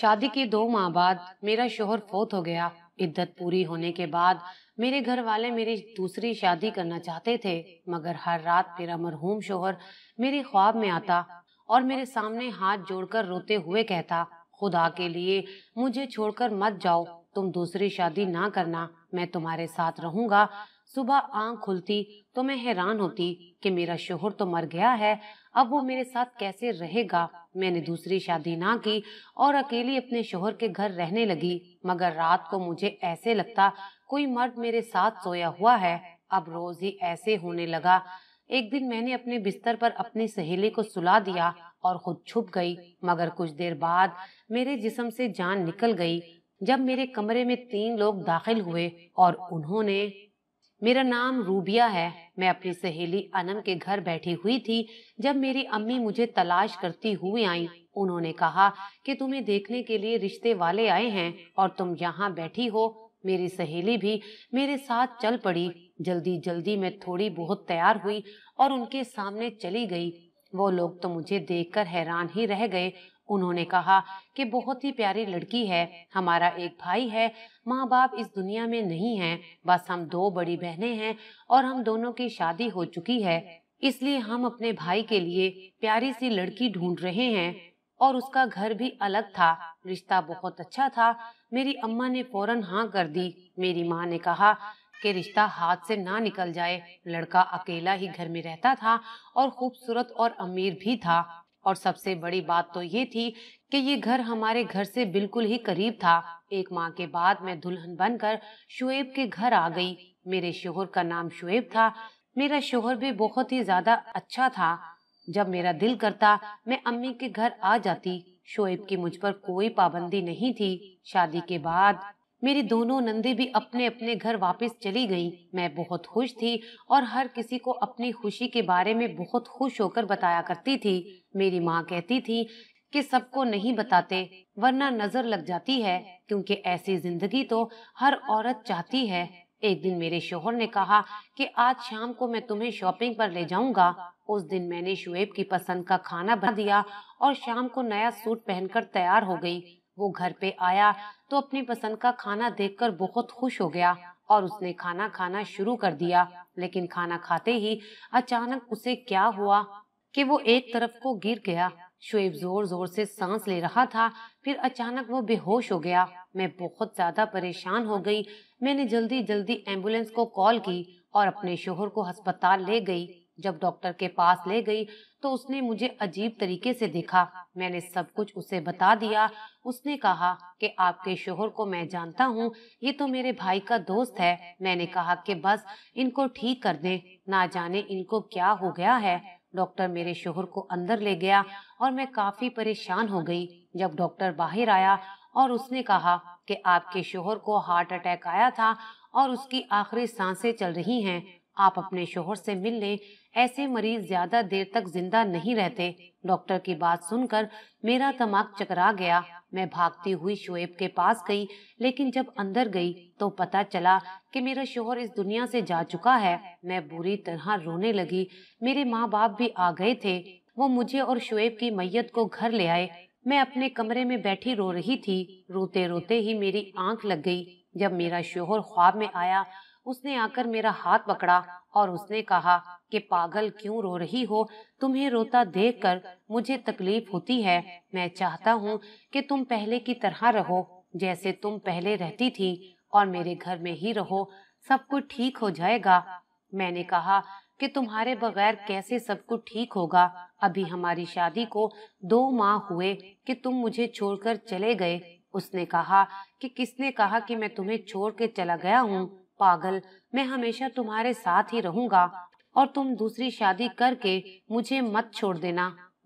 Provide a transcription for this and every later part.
शादी के दो माह बाद मेरा शोहर फोत हो गया इद्दत पूरी होने के बाद मेरे घर वाले मेरी दूसरी शादी करना चाहते थे मगर हर रात मेरा मरहूम शोहर मेरे ख्वाब में आता और मेरे सामने हाथ जोड़कर रोते हुए कहता खुदा के लिए मुझे छोड़कर मत जाओ तुम दूसरी शादी ना करना मैं तुम्हारे साथ रहूंगा सुबह आंख खुलती तो मैं हैरान होती कि मेरा शोहर तो मर गया है अब वो मेरे साथ कैसे रहेगा मैंने दूसरी शादी ना की और अकेली अपने शोहर के घर रहने लगी मगर रात को मुझे ऐसे लगता कोई मर्द मेरे साथ सोया हुआ है अब रोज ही ऐसे होने लगा एक दिन मैंने अपने बिस्तर पर अपनी सहेली को सुला दिया और खुद छुप गई मगर कुछ देर बाद मेरे जिसम से जान निकल गई जब मेरे कमरे में तीन लोग दाखिल हुए और उन्होंने मेरा नाम रूबिया है मैं अपनी सहेली अनम के घर बैठी हुई थी जब मेरी अम्मी मुझे तलाश करती हुई आई उन्होंने कहा कि तुम्हें देखने के लिए रिश्ते वाले आए हैं और तुम यहाँ बैठी हो मेरी सहेली भी मेरे साथ चल पड़ी जल्दी जल्दी मैं थोड़ी बहुत तैयार हुई और उनके सामने चली गई वो लोग तो मुझे देखकर हैरान ही रह गए उन्होंने कहा कि बहुत ही प्यारी लड़की है हमारा एक भाई है माँ बाप इस दुनिया में नहीं है बस हम दो बड़ी बहनें हैं और हम दोनों की शादी हो चुकी है इसलिए हम अपने भाई के लिए प्यारी सी लड़की ढूंढ रहे हैं और उसका घर भी अलग था रिश्ता बहुत अच्छा था मेरी अम्मा ने फौरन हाँ कर दी मेरी माँ ने कहा कि रिश्ता हाथ से ना निकल जाए लड़का अकेला ही घर में रहता था और खूबसूरत और अमीर भी था और सबसे बड़ी बात तो ये थी कि ये घर हमारे घर से बिल्कुल ही करीब था एक माह के बाद मैं दुल्हन बनकर शुएब के घर आ गई मेरे शोहर का नाम शुएब था मेरा शोहर भी बहुत ही ज्यादा अच्छा था जब मेरा दिल करता मैं अम्मी के घर आ जाती शोएब की मुझ पर कोई पाबंदी नहीं थी शादी के बाद मेरी दोनों नंदे भी अपने अपने घर वापस चली गई मैं बहुत खुश थी और हर किसी को अपनी खुशी के बारे में बहुत खुश होकर बताया करती थी मेरी माँ कहती थी कि सबको नहीं बताते वरना नजर लग जाती है क्योंकि ऐसी जिंदगी तो हर औरत चाहती है एक दिन मेरे शोहर ने कहा कि आज शाम को मैं तुम्हें शॉपिंग पर ले जाऊंगा उस दिन मैंने शुएब की पसंद का खाना बना दिया और शाम को नया सूट पहनकर तैयार हो गई वो घर पे आया तो अपनी पसंद का खाना देखकर बहुत खुश हो गया और उसने खाना खाना शुरू कर दिया लेकिन खाना खाते ही अचानक उसे क्या हुआ कि वो एक तरफ को गिर गया शुएब जोर जोर से सांस ले रहा था फिर अचानक वो बेहोश हो गया मैं बहुत ज्यादा परेशान हो गई मैंने जल्दी जल्दी एम्बुलेंस को कॉल की और अपने शोहर को अस्पताल ले गई जब डॉक्टर के पास ले गई तो उसने मुझे अजीब तरीके से देखा मैंने सब कुछ उसे बता दिया उसने कहा कि आपके शोहर को मैं जानता हूँ ये तो मेरे भाई का दोस्त है मैंने कहा कि बस इनको ठीक कर दे ना जाने इनको क्या हो गया है डॉक्टर मेरे शोहर को अंदर ले गया और मैं काफी परेशान हो गई जब डॉक्टर बाहर आया और उसने कहा कि आपके शोहर को हार्ट अटैक आया था और उसकी आखिरी सांसें चल रही हैं आप अपने शोहर से मिल लें ऐसे मरीज ज्यादा देर तक जिंदा नहीं रहते डॉक्टर की बात सुनकर मेरा दिमाग चकरा गया मैं भागती हुई शोएब के पास गई लेकिन जब अंदर गई तो पता चला कि मेरा शोहर इस दुनिया से जा चुका है मैं बुरी तरह रोने लगी मेरे माँ बाप भी आ गए थे वो मुझे और शोएब की मैयत को घर ले आए मैं अपने कमरे में बैठी रो रही थी रोते रोते ही मेरी आंख लग गई जब मेरा शोहर ख्वाब में आया उसने आकर मेरा हाथ पकड़ा और उसने कहा कि पागल क्यों रो रही हो तुम्हें रोता देखकर मुझे तकलीफ होती है मैं चाहता हूँ कि तुम पहले की तरह रहो जैसे तुम पहले रहती थी और मेरे घर में ही रहो सब कुछ ठीक हो जाएगा मैंने कहा कि तुम्हारे बगैर कैसे सब कुछ ठीक होगा अभी हमारी शादी को दो माह हुए कि तुम मुझे छोड़कर चले गए उसने कहा कि किसने कहा कि मैं तुम्हें छोड़ के चला गया हूँ पागल मैं हमेशा तुम्हारे साथ ही रहूंगा और तुम दूसरी शादी करके मुझे मत छोड़ देना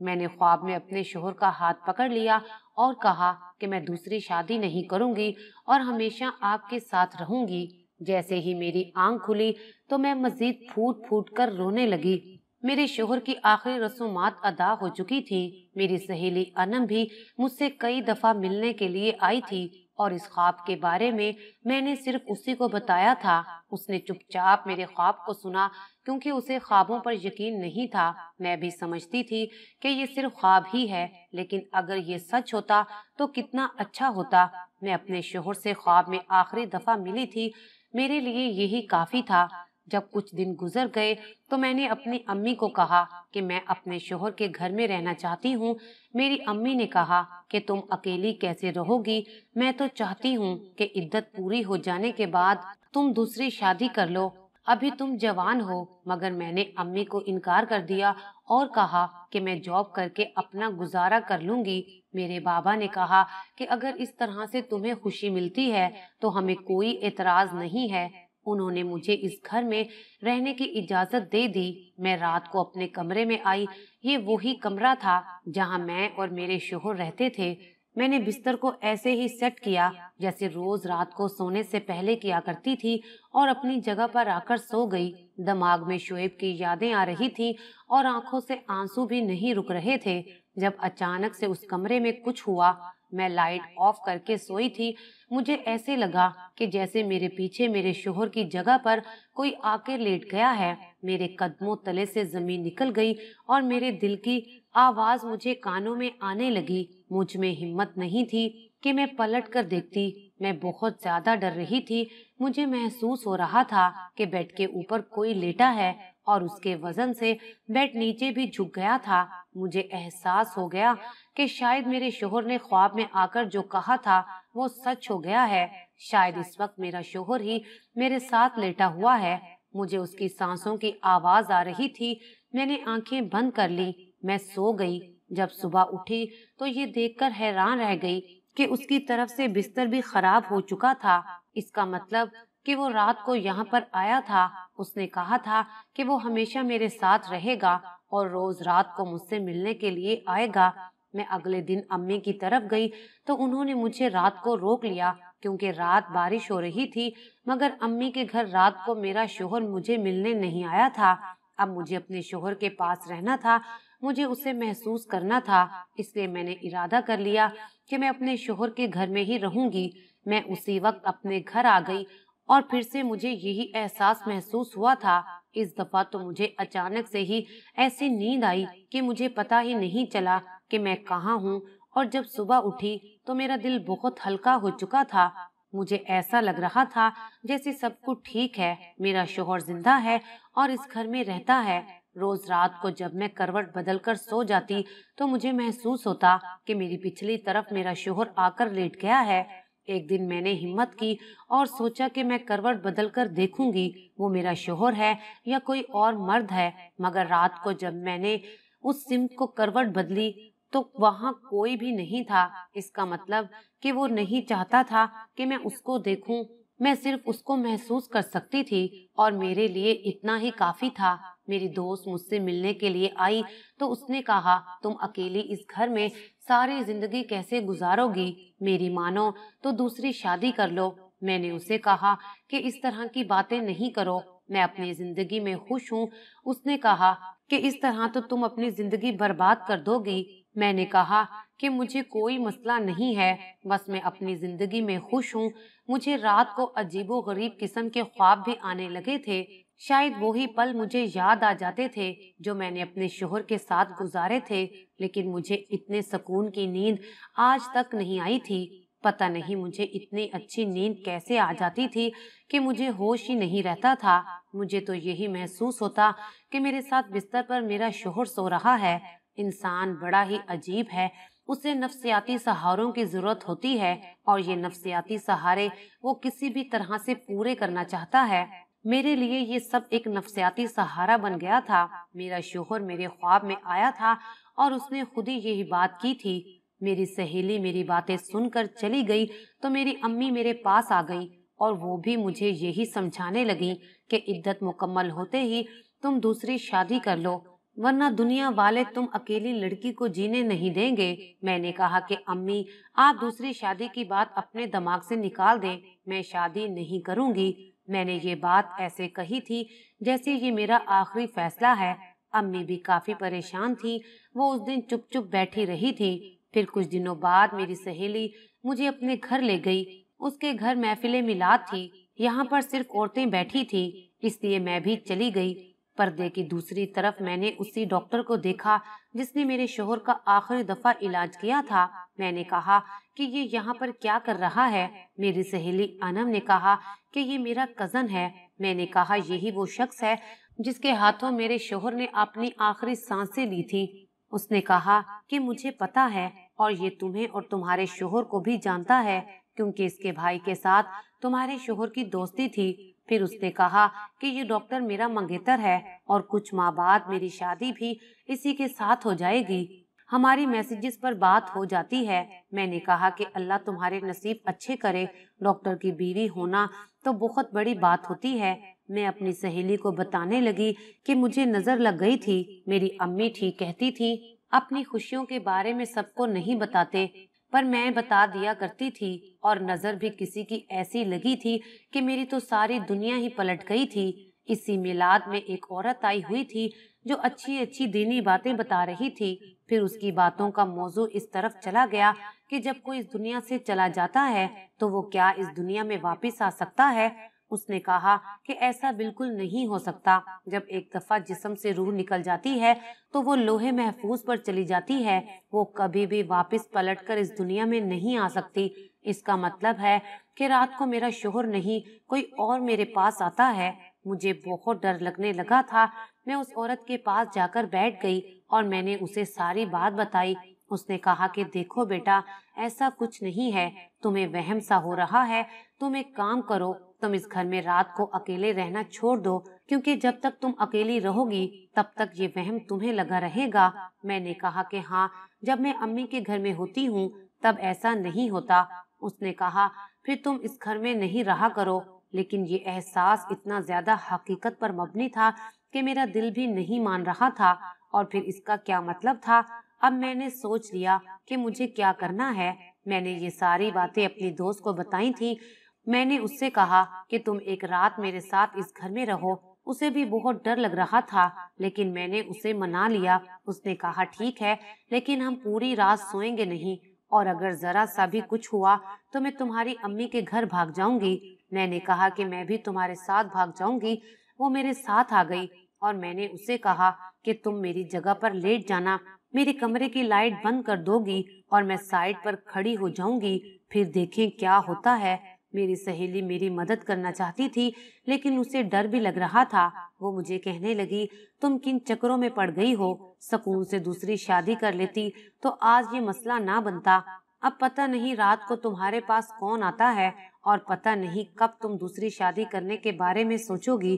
मैंने ख्वाब में अपने शोहर का हाथ पकड़ लिया और कहा कि मैं दूसरी शादी नहीं करूंगी और हमेशा आपके साथ रहूंगी जैसे ही मेरी आंख खुली तो मैं मजीद फूट फूट कर रोने लगी मेरे शोहर की आखिरी रसूमात अदा हो चुकी थी मेरी सहेली अनम भी मुझसे कई दफा मिलने के लिए आई थी और इस ख्वाब के बारे में मैंने सिर्फ उसी को बताया था उसने चुपचाप मेरे ख्वाब को सुना क्योंकि उसे ख्वाबों पर यकीन नहीं था मैं भी समझती थी कि ये सिर्फ ख्वाब ही है लेकिन अगर ये सच होता तो कितना अच्छा होता मैं अपने शोहर से ख्वाब में आखिरी दफा मिली थी मेरे लिए यही काफी था जब कुछ दिन गुजर गए तो मैंने अपनी अम्मी को कहा कि मैं अपने शोहर के घर में रहना चाहती हूँ मेरी अम्मी ने कहा कि तुम अकेली कैसे रहोगी मैं तो चाहती हूँ कि इद्दत पूरी हो जाने के बाद तुम दूसरी शादी कर लो अभी तुम जवान हो मगर मैंने अम्मी को इनकार कर दिया और कहा कि मैं जॉब करके अपना गुजारा कर लूंगी मेरे बाबा ने कहा कि अगर इस तरह से तुम्हें खुशी मिलती है तो हमें कोई एतराज नहीं है उन्होंने मुझे इस घर में रहने की इजाजत दे दी मैं रात को अपने कमरे में आई ये वही कमरा था जहाँ मैं और मेरे शोहर रहते थे मैंने बिस्तर को ऐसे ही सेट किया जैसे रोज रात को सोने से पहले किया करती थी और अपनी जगह पर आकर सो गई दिमाग में शोएब की यादें आ रही थीं और आंखों से आंसू भी नहीं रुक रहे थे जब अचानक से उस कमरे में कुछ हुआ मैं लाइट ऑफ करके सोई थी मुझे ऐसे लगा कि जैसे मेरे पीछे मेरे शोहर की जगह पर कोई आके लेट गया है मेरे कदमों तले से जमीन निकल गई और मेरे दिल की आवाज मुझे कानों में आने लगी मुझ में हिम्मत नहीं थी कि मैं पलट कर देखती मैं बहुत ज्यादा डर रही थी मुझे महसूस हो रहा था कि बेड के ऊपर कोई लेटा है और उसके वजन से बेड नीचे भी झुक गया था मुझे एहसास हो गया कि शायद मेरे शोहर ने ख्वाब में आकर जो कहा था वो सच हो गया है शायद इस वक्त मेरा शोहर ही मेरे साथ लेटा हुआ है मुझे उसकी सांसों की आवाज आ रही थी मैंने आंखें बंद कर ली मैं सो गई जब सुबह उठी तो ये देखकर हैरान रह गई कि उसकी तरफ से बिस्तर भी खराब हो चुका था इसका मतलब कि वो रात को यहाँ पर आया था उसने कहा था कि वो हमेशा मेरे साथ रहेगा और रोज रात को मुझसे मिलने के लिए आएगा मैं अगले दिन अम्मी की तरफ गई तो उन्होंने मुझे रात को रोक लिया क्योंकि रात बारिश हो रही थी मगर अम्मी के घर रात को मेरा शोहर मुझे मिलने नहीं आया था अब मुझे अपने शोहर के पास रहना था मुझे उसे महसूस करना था इसलिए मैंने इरादा कर लिया कि मैं अपने शोहर के घर में ही रहूंगी मैं उसी वक्त अपने घर आ गई और फिर से मुझे यही एहसास महसूस हुआ था इस दफा तो मुझे अचानक से ही ऐसी नींद आई कि मुझे पता ही नहीं चला कि मैं कहाँ हूँ और जब सुबह उठी तो मेरा दिल बहुत हल्का हो चुका था मुझे ऐसा लग रहा था जैसे सब कुछ ठीक है मेरा शोहर जिंदा है और इस घर में रहता है रोज रात को जब मैं करवट बदल कर सो जाती तो मुझे महसूस होता कि मेरी पिछली तरफ मेरा शोहर आकर लेट गया है एक दिन मैंने हिम्मत की और सोचा कि मैं करवट बदल कर देखूंगी वो मेरा शोहर है या कोई और मर्द है मगर रात को जब मैंने उस सिमत को करवट बदली तो वहाँ कोई भी नहीं था इसका मतलब कि वो नहीं चाहता था कि मैं उसको देखूं मैं सिर्फ उसको महसूस कर सकती थी और मेरे लिए इतना ही काफी था मेरी दोस्त मुझसे मिलने के लिए आई तो उसने कहा तुम अकेली इस घर में सारी जिंदगी कैसे गुजारोगी मेरी मानो तो दूसरी शादी कर लो मैंने उसे कहा कि इस तरह की बातें नहीं करो मैं अपनी जिंदगी में खुश हूँ उसने कहा कि इस तरह तो तुम अपनी जिंदगी बर्बाद कर दोगी मैंने कहा कि मुझे कोई मसला नहीं है बस मैं अपनी ज़िंदगी में खुश हूँ मुझे रात को अजीबो गरीब किस्म के ख्वाब भी आने लगे थे शायद वो ही पल मुझे याद आ जाते थे जो मैंने अपने शोहर के साथ गुजारे थे लेकिन मुझे इतने सुकून की नींद आज तक नहीं आई थी पता नहीं मुझे इतनी अच्छी नींद कैसे आ जाती थी कि मुझे होश ही नहीं रहता था मुझे तो यही महसूस होता कि मेरे साथ बिस्तर पर मेरा शोहर सो रहा है इंसान बड़ा ही अजीब है उसे नफ्सियाती सहारों की ज़रूरत होती है और ये नफ्सियाती सहारे वो किसी भी तरह से पूरे करना चाहता है मेरे लिए ये सब एक नफसियाती सहारा बन गया था मेरा शोहर मेरे ख्वाब में आया था और उसने खुद ही यही बात की थी मेरी सहेली मेरी बातें सुनकर चली गई तो मेरी अम्मी मेरे पास आ गई और वो भी मुझे यही समझाने लगी कि इद्दत मुकम्मल होते ही तुम दूसरी शादी कर लो वरना दुनिया वाले तुम अकेली लड़की को जीने नहीं देंगे मैंने कहा कि अम्मी आप दूसरी शादी की बात अपने दिमाग से निकाल दें मैं शादी नहीं करूंगी मैंने ये बात ऐसे कही थी जैसे ये मेरा आखिरी फैसला है अम्मी भी काफी परेशान थी वो उस दिन चुप चुप बैठी रही थी फिर कुछ दिनों बाद मेरी सहेली मुझे अपने घर ले गई उसके घर महफिल मिलाद थी यहाँ पर सिर्फ औरतें बैठी थी इसलिए मैं भी चली गई पर्दे की दूसरी तरफ मैंने उसी डॉक्टर को देखा जिसने मेरे शोहर का आखिरी दफा इलाज किया था मैंने कहा कि ये यहाँ पर क्या कर रहा है मेरी सहेली अनम ने कहा कि ये मेरा कजन है मैंने कहा यही वो शख्स है जिसके हाथों मेरे शोहर ने अपनी आखिरी सांसें ली थी उसने कहा कि मुझे पता है और ये तुम्हें और तुम्हारे शोहर को भी जानता है क्योंकि इसके भाई के साथ तुम्हारे शोहर की दोस्ती थी फिर उसने कहा कि ये डॉक्टर मेरा मंगेतर है और कुछ माह बाद मेरी शादी भी इसी के साथ हो जाएगी हमारी मैसेजेस पर बात हो जाती है मैंने कहा कि अल्लाह तुम्हारे नसीब अच्छे करे डॉक्टर की बीवी होना तो बहुत बड़ी बात होती है मैं अपनी सहेली को बताने लगी कि मुझे नज़र लग गई थी मेरी अम्मी ठीक कहती थी अपनी खुशियों के बारे में सबको नहीं बताते पर मैं बता दिया करती थी और नज़र भी किसी की ऐसी लगी थी कि मेरी तो सारी दुनिया ही पलट गई थी इसी मिलाद में एक औरत आई हुई थी जो अच्छी अच्छी दीनी बातें बता रही थी फिर उसकी बातों का मौजू इस तरफ चला गया कि जब कोई इस दुनिया से चला जाता है तो वो क्या इस दुनिया में वापस आ सकता है उसने कहा कि ऐसा बिल्कुल नहीं हो सकता जब एक दफा जिसम से रूह निकल जाती है तो वो लोहे महफूज पर चली जाती है वो कभी भी वापस पलटकर इस दुनिया में नहीं आ सकती इसका मतलब है कि रात को मेरा शोहर नहीं कोई और मेरे पास आता है मुझे बहुत डर लगने लगा था मैं उस औरत के पास जाकर बैठ गई और मैंने उसे सारी बात बताई उसने कहा कि देखो बेटा ऐसा कुछ नहीं है तुम्हें वहम सा हो रहा है तुम एक काम करो तुम इस घर में रात को अकेले रहना छोड़ दो क्योंकि जब तक तुम अकेली रहोगी तब तक ये वहम तुम्हें लगा रहेगा मैंने कहा कि हाँ जब मैं अम्मी के घर में होती हूँ तब ऐसा नहीं होता उसने कहा फिर तुम इस घर में नहीं रहा करो लेकिन ये एहसास इतना ज़्यादा हकीकत पर मबनी था कि मेरा दिल भी नहीं मान रहा था और फिर इसका क्या मतलब था अब मैंने सोच लिया कि मुझे क्या करना है मैंने ये सारी बातें अपनी दोस्त को बताई थी मैंने उससे कहा कि तुम एक रात मेरे साथ इस घर में रहो उसे भी बहुत डर लग रहा था लेकिन मैंने उसे मना लिया उसने कहा ठीक है लेकिन हम पूरी रात सोएंगे नहीं और अगर जरा सा भी कुछ हुआ तो मैं तुम्हारी अम्मी के घर भाग जाऊंगी मैंने कहा कि मैं भी तुम्हारे साथ भाग जाऊंगी वो मेरे साथ आ गई और मैंने उसे कहा कि तुम मेरी जगह पर लेट जाना मेरे कमरे की लाइट बंद कर दोगी और मैं साइड पर खड़ी हो जाऊंगी फिर देखें क्या होता है मेरी सहेली मेरी मदद करना चाहती थी लेकिन उसे डर भी लग रहा था वो मुझे कहने लगी तुम किन चक्रों में पड़ गई हो सकून से दूसरी शादी कर लेती तो आज ये मसला ना बनता अब पता नहीं रात को तुम्हारे पास कौन आता है और पता नहीं कब तुम दूसरी शादी करने के बारे में सोचोगी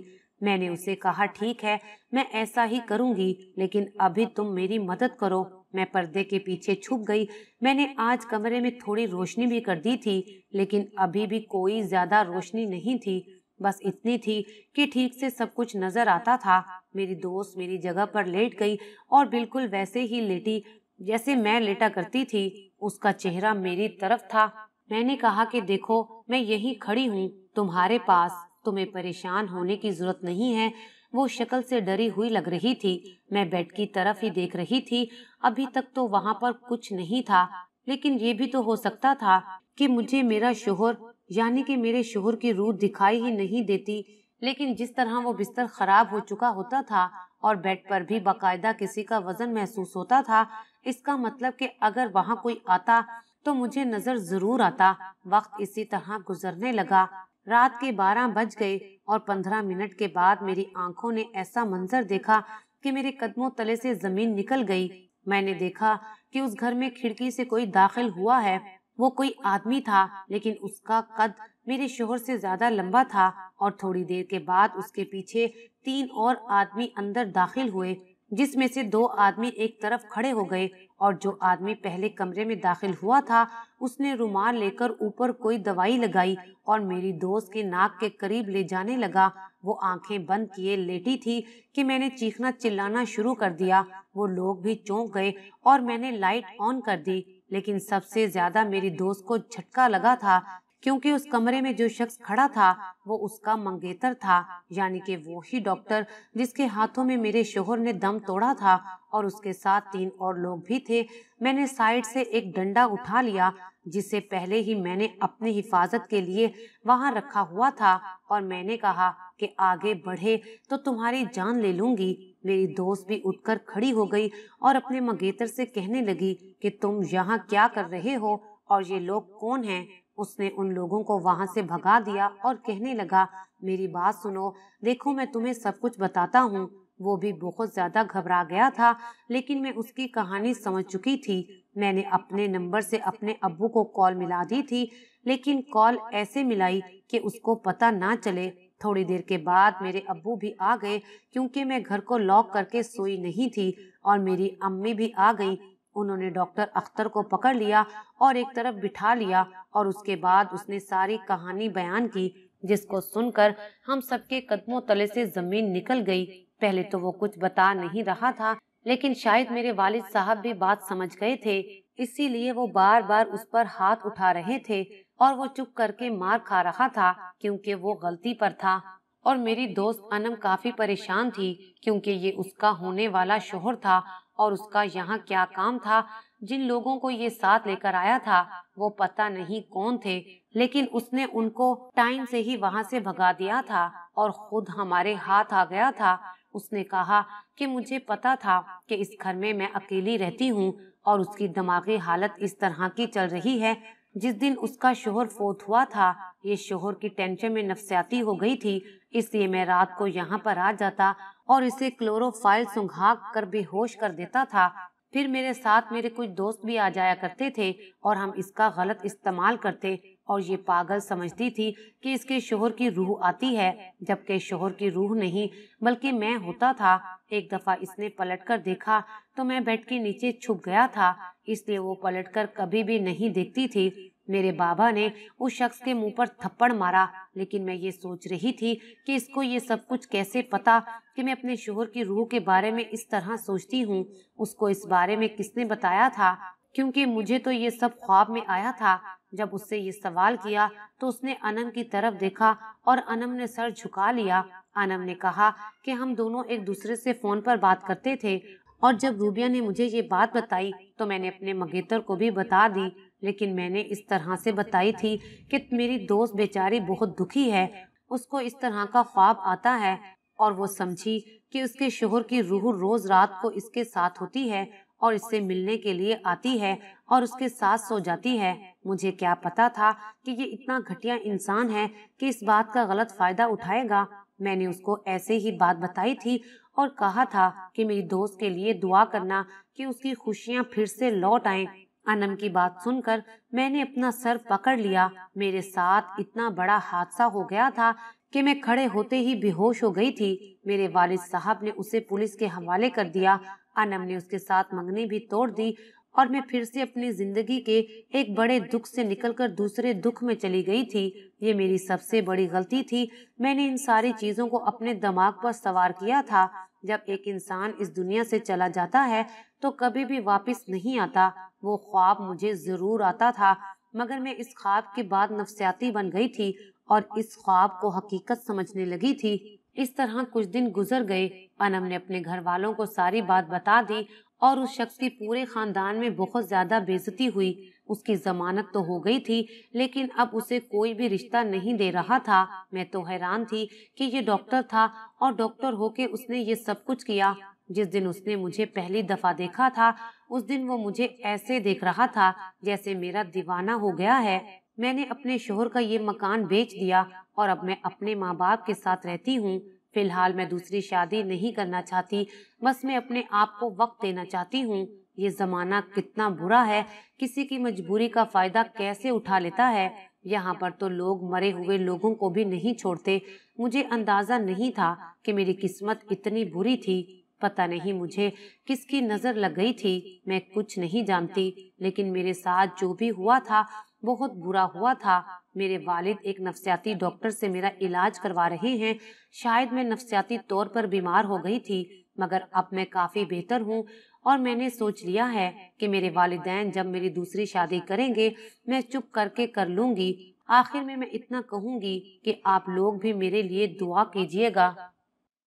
मैंने उसे कहा ठीक है मैं ऐसा ही करूंगी लेकिन अभी तुम मेरी मदद करो मैं पर्दे के पीछे छुप गई मैंने आज कमरे में थोड़ी रोशनी भी कर दी थी लेकिन अभी भी कोई ज्यादा रोशनी नहीं थी बस इतनी थी कि ठीक से सब कुछ नजर आता था मेरी दोस्त मेरी जगह पर लेट गई और बिल्कुल वैसे ही लेटी जैसे मैं लेटा करती थी उसका चेहरा मेरी तरफ था मैंने कहा कि देखो मैं यहीं खड़ी हूँ तुम्हारे पास तुम्हें परेशान होने की जरूरत नहीं है वो शक्ल से डरी हुई लग रही थी मैं बेड की तरफ ही देख रही थी अभी तक तो वहाँ पर कुछ नहीं था लेकिन ये भी तो हो सकता था कि मुझे मेरा शोहर यानी कि मेरे शोहर की रूह दिखाई ही नहीं देती लेकिन जिस तरह वो बिस्तर खराब हो चुका होता था और बेड पर भी बाकायदा किसी का वजन महसूस होता था इसका मतलब कि अगर वहाँ कोई आता तो मुझे नजर जरूर आता वक्त इसी तरह गुजरने लगा रात के बारह बज गए और पंद्रह मिनट के बाद मेरी आंखों ने ऐसा मंजर देखा कि मेरे कदमों तले से जमीन निकल गई मैंने देखा कि उस घर में खिड़की से कोई दाखिल हुआ है वो कोई आदमी था लेकिन उसका कद मेरे शोहर से ज्यादा लंबा था और थोड़ी देर के बाद उसके पीछे तीन और आदमी अंदर दाखिल हुए जिसमें से दो आदमी एक तरफ खड़े हो गए और जो आदमी पहले कमरे में दाखिल हुआ था उसने रुमाल लेकर ऊपर कोई दवाई लगाई और मेरी दोस्त के नाक के करीब ले जाने लगा वो आंखें बंद किए लेटी थी कि मैंने चीखना चिल्लाना शुरू कर दिया वो लोग भी चौंक गए और मैंने लाइट ऑन कर दी लेकिन सबसे ज्यादा मेरी दोस्त को झटका लगा था क्योंकि उस कमरे में जो शख्स खड़ा था वो उसका मंगेतर था यानी कि वो ही डॉक्टर जिसके हाथों में मेरे शोहर ने दम तोड़ा था और उसके साथ तीन और लोग भी थे मैंने साइड से एक डंडा उठा लिया जिसे पहले ही मैंने अपनी हिफाजत के लिए वहां रखा हुआ था और मैंने कहा कि आगे बढ़े तो तुम्हारी जान ले लूंगी मेरी दोस्त भी उठकर खड़ी हो गई और अपने मंगेतर से कहने लगी कि तुम यहाँ क्या कर रहे हो और ये लोग कौन हैं उसने उन लोगों को वहां से भगा दिया और कहने लगा मेरी बात सुनो देखो मैं तुम्हें सब कुछ बताता हूँ वो भी बहुत ज्यादा घबरा गया था लेकिन मैं उसकी कहानी समझ चुकी थी मैंने अपने नंबर से अपने अबू को कॉल मिला दी थी लेकिन कॉल ऐसे मिलाई कि उसको पता ना चले थोड़ी देर के बाद मेरे अबू भी आ गए क्योंकि मैं घर को लॉक करके सोई नहीं थी और मेरी अम्मी भी आ गई उन्होंने डॉक्टर अख्तर को पकड़ लिया और एक तरफ बिठा लिया और उसके बाद उसने सारी कहानी बयान की जिसको सुनकर हम सबके कदमों तले से जमीन निकल गई पहले तो वो कुछ बता नहीं रहा था लेकिन शायद मेरे वालिद साहब भी बात समझ गए थे इसीलिए वो बार बार उस पर हाथ उठा रहे थे और वो चुप करके मार खा रहा था क्योंकि वो गलती पर था और मेरी दोस्त अनम काफी परेशान थी क्योंकि ये उसका होने वाला शोहर था और उसका यहाँ क्या काम था जिन लोगों को ये साथ लेकर आया था वो पता नहीं कौन थे लेकिन उसने उनको टाइम से ही वहाँ से भगा दिया था और खुद हमारे हाथ आ गया था उसने कहा कि मुझे पता था कि इस घर में मैं अकेली रहती हूँ और उसकी दिमागी हालत इस तरह की चल रही है जिस दिन उसका शोहर फोत हुआ था ये शोहर की टेंशन में नफसियाती हो गई थी इसलिए मैं रात को यहाँ पर आ जाता और इसे क्लोरोफाइल सुंघा कर बेहोश कर देता था फिर मेरे साथ मेरे कुछ दोस्त भी आ जाया करते थे और हम इसका गलत इस्तेमाल करते और ये पागल समझती थी कि इसके शोहर की रूह आती है जबकि शोहर की रूह नहीं बल्कि मैं होता था एक दफा इसने पलटकर देखा तो मैं बेड के नीचे छुप गया था इसलिए वो पलटकर कभी भी नहीं देखती थी मेरे बाबा ने उस शख्स के मुंह पर थप्पड़ मारा लेकिन मैं ये सोच रही थी कि इसको ये सब कुछ कैसे पता कि मैं अपने शोहर की रूह के बारे में इस तरह सोचती हूँ उसको इस बारे में किसने बताया था क्योंकि मुझे तो ये सब ख्वाब में आया था जब उससे ये सवाल किया तो उसने अनम की तरफ देखा और अनम ने सर झुका लिया अनम ने कहा कि हम दोनों एक दूसरे से फोन पर बात करते थे और जब रूबिया ने मुझे ये बात बताई तो मैंने अपने मगेतर को भी बता दी लेकिन मैंने इस तरह से बताई थी कि मेरी दोस्त बेचारी बहुत दुखी है उसको इस तरह का ख्वाब आता है और वो समझी कि उसके शोहर की रूह रोज रात को इसके साथ होती है और इससे मिलने के लिए आती है और उसके साथ सो जाती है मुझे क्या पता था कि ये इतना घटिया इंसान है कि इस बात का गलत फायदा उठाएगा मैंने उसको ऐसे ही बात बताई थी और कहा था कि मेरी दोस्त के लिए दुआ करना कि उसकी खुशियाँ फिर से लौट आए अनम की बात सुनकर मैंने अपना सर पकड़ लिया मेरे साथ इतना बड़ा हादसा हो गया था कि मैं खड़े होते ही बेहोश हो गई थी मेरे वालिद साहब ने उसे पुलिस के हवाले कर दिया अनम ने उसके साथ मंगनी भी तोड़ दी और मैं फिर से अपनी जिंदगी के एक बड़े दुख से निकलकर दूसरे दुख में चली गई थी ये मेरी सबसे बड़ी गलती थी मैंने इन सारी चीजों को अपने दिमाग पर सवार किया था जब एक इंसान इस दुनिया से चला जाता है तो कभी भी वापस नहीं आता वो ख्वाब मुझे जरूर आता था मगर मैं इस ख्वाब के बाद नफसियाती बन गई थी और इस ख्वाब को हकीकत समझने लगी थी इस तरह कुछ दिन गुजर गए अनम ने अपने घर वालों को सारी बात बता दी और उस शख्स की पूरे खानदान में बहुत ज्यादा बेजती हुई उसकी जमानत तो हो गई थी लेकिन अब उसे कोई भी रिश्ता नहीं दे रहा था मैं तो हैरान थी कि ये डॉक्टर था और डॉक्टर होके उसने ये सब कुछ किया जिस दिन उसने मुझे पहली दफा देखा था उस दिन वो मुझे ऐसे देख रहा था जैसे मेरा दीवाना हो गया है मैंने अपने शोहर का ये मकान बेच दिया और अब मैं अपने माँ बाप के साथ रहती हूँ फिलहाल मैं दूसरी शादी नहीं करना चाहती बस मैं अपने आप को वक्त देना चाहती हूँ ये जमाना कितना बुरा है किसी की मजबूरी का फायदा कैसे उठा लेता है यहाँ पर तो लोग मरे हुए लोगों को भी नहीं छोड़ते मुझे अंदाजा नहीं था कि मेरी किस्मत इतनी बुरी थी पता नहीं मुझे किसकी नजर लग गई थी मैं कुछ नहीं जानती लेकिन मेरे साथ जो भी हुआ था बहुत बुरा हुआ था मेरे वालिद एक नफसियाती डॉक्टर से मेरा इलाज करवा रहे हैं शायद मैं नफसियाती तौर पर बीमार हो गई थी मगर अब मैं काफ़ी बेहतर हूँ और मैंने सोच लिया है कि मेरे वालिदैन जब मेरी दूसरी शादी करेंगे मैं चुप करके कर लूंगी आखिर में मैं इतना कहूँगी कि आप लोग भी मेरे लिए दुआ कीजिएगा